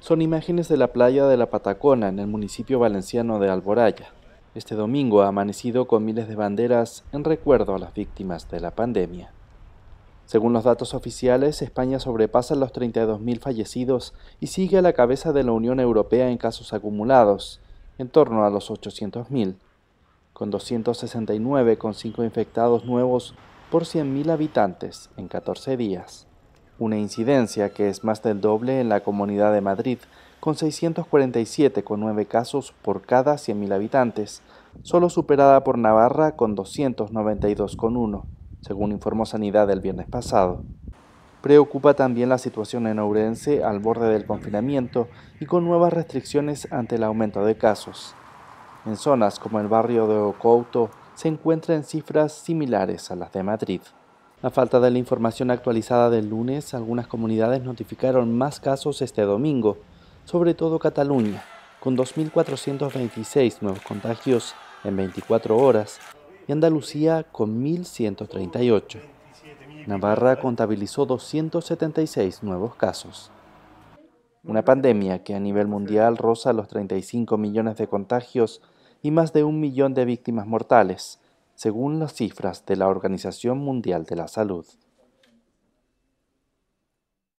son imágenes de la playa de la Patacona en el municipio valenciano de Alboraya. Este domingo ha amanecido con miles de banderas en recuerdo a las víctimas de la pandemia. Según los datos oficiales, España sobrepasa los 32.000 fallecidos y sigue a la cabeza de la Unión Europea en casos acumulados, en torno a los 800.000, con 269,5 infectados nuevos por 100.000 habitantes en 14 días una incidencia que es más del doble en la Comunidad de Madrid, con 647,9 casos por cada 100.000 habitantes, solo superada por Navarra con 292,1, según informó Sanidad el viernes pasado. Preocupa también la situación en Ourense al borde del confinamiento y con nuevas restricciones ante el aumento de casos. En zonas como el barrio de Ocouto se encuentran cifras similares a las de Madrid. A falta de la información actualizada del lunes, algunas comunidades notificaron más casos este domingo, sobre todo Cataluña, con 2.426 nuevos contagios en 24 horas y Andalucía con 1.138. Navarra contabilizó 276 nuevos casos. Una pandemia que a nivel mundial roza los 35 millones de contagios y más de un millón de víctimas mortales según las cifras de la Organización Mundial de la Salud.